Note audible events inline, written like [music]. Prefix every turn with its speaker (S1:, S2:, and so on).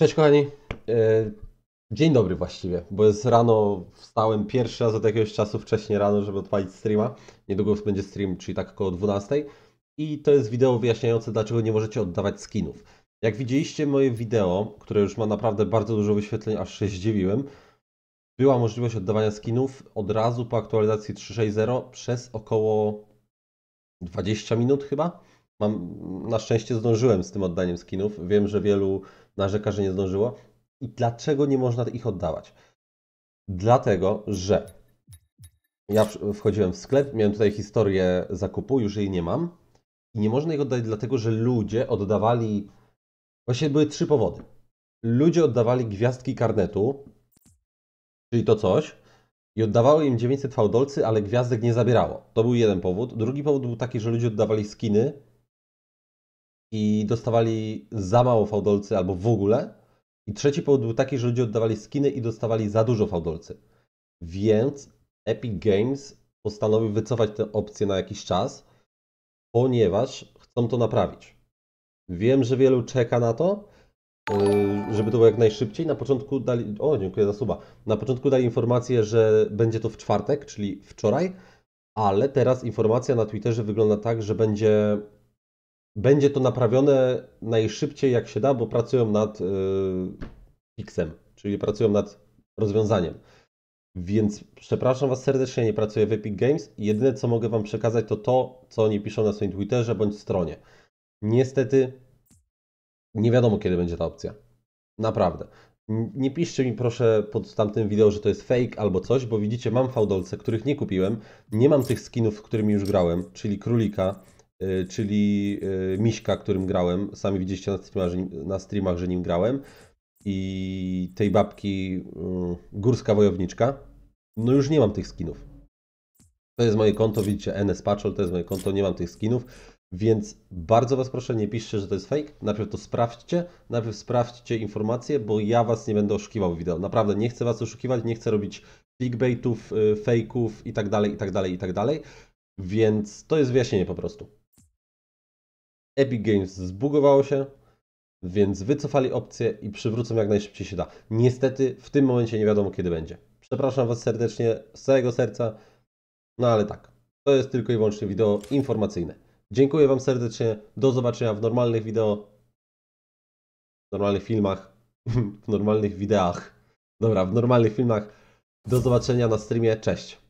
S1: Cześć kochani. E, dzień dobry właściwie, bo jest rano, wstałem pierwszy raz od jakiegoś czasu wcześniej rano, żeby odpalić streama. Niedługo już będzie stream, czyli tak około 12. I to jest wideo wyjaśniające, dlaczego nie możecie oddawać skinów. Jak widzieliście moje wideo, które już ma naprawdę bardzo dużo wyświetleń, aż się zdziwiłem, była możliwość oddawania skinów od razu po aktualizacji 3.6.0 przez około 20 minut chyba. Mam, na szczęście zdążyłem z tym oddaniem skinów. Wiem, że wielu narzeka, że nie zdążyło. I dlaczego nie można ich oddawać? Dlatego, że ja wchodziłem w sklep, miałem tutaj historię zakupu, już jej nie mam. I nie można ich oddać, dlatego że ludzie oddawali. Właśnie były trzy powody. Ludzie oddawali gwiazdki karnetu, czyli to coś, i oddawały im 900 fałdolcy, ale gwiazdek nie zabierało. To był jeden powód. Drugi powód był taki, że ludzie oddawali skiny i dostawali za mało fałdolcy albo w ogóle. I trzeci powód był taki, że ludzie oddawali skiny i dostawali za dużo fałdolcy. Więc Epic Games postanowił wycofać tę opcję na jakiś czas, ponieważ chcą to naprawić. Wiem, że wielu czeka na to, yy, żeby to było jak najszybciej. Na początku dali. O, dziękuję za suba. Na początku dali informację, że będzie to w czwartek, czyli wczoraj, ale teraz informacja na Twitterze wygląda tak, że będzie będzie to naprawione najszybciej jak się da, bo pracują nad y, fixem, czyli pracują nad rozwiązaniem. Więc przepraszam Was serdecznie, nie pracuję w Epic Games. Jedyne co mogę Wam przekazać to to, co oni piszą na swoim Twitterze bądź stronie. Niestety nie wiadomo kiedy będzie ta opcja. Naprawdę. Nie piszcie mi proszę pod tamtym wideo, że to jest fake albo coś, bo widzicie, mam fałdolce, których nie kupiłem. Nie mam tych skinów, którymi już grałem, czyli królika, E, czyli e, Miśka, którym grałem. Sami widzieliście na streamach, że nim, na streamach, że nim grałem. I tej babki y, Górska Wojowniczka. No już nie mam tych skinów. To jest moje konto, widzicie NS Patrol, to jest moje konto, nie mam tych skinów. Więc bardzo Was proszę, nie piszcie, że to jest fake. Najpierw to sprawdźcie, najpierw sprawdźcie informacje, bo ja Was nie będę oszukiwał wideo. Naprawdę nie chcę Was oszukiwać, nie chcę robić clickbaitów, y, fejków tak tak i tak dalej, Więc to jest wyjaśnienie po prostu. Epic Games zbugowało się, więc wycofali opcję i przywrócą jak najszybciej się da. Niestety w tym momencie nie wiadomo kiedy będzie. Przepraszam Was serdecznie z całego serca, no ale tak, to jest tylko i wyłącznie wideo informacyjne. Dziękuję Wam serdecznie, do zobaczenia w normalnych wideo, w normalnych filmach, [laughs] w normalnych wideach. Dobra, w normalnych filmach. Do zobaczenia na streamie, cześć.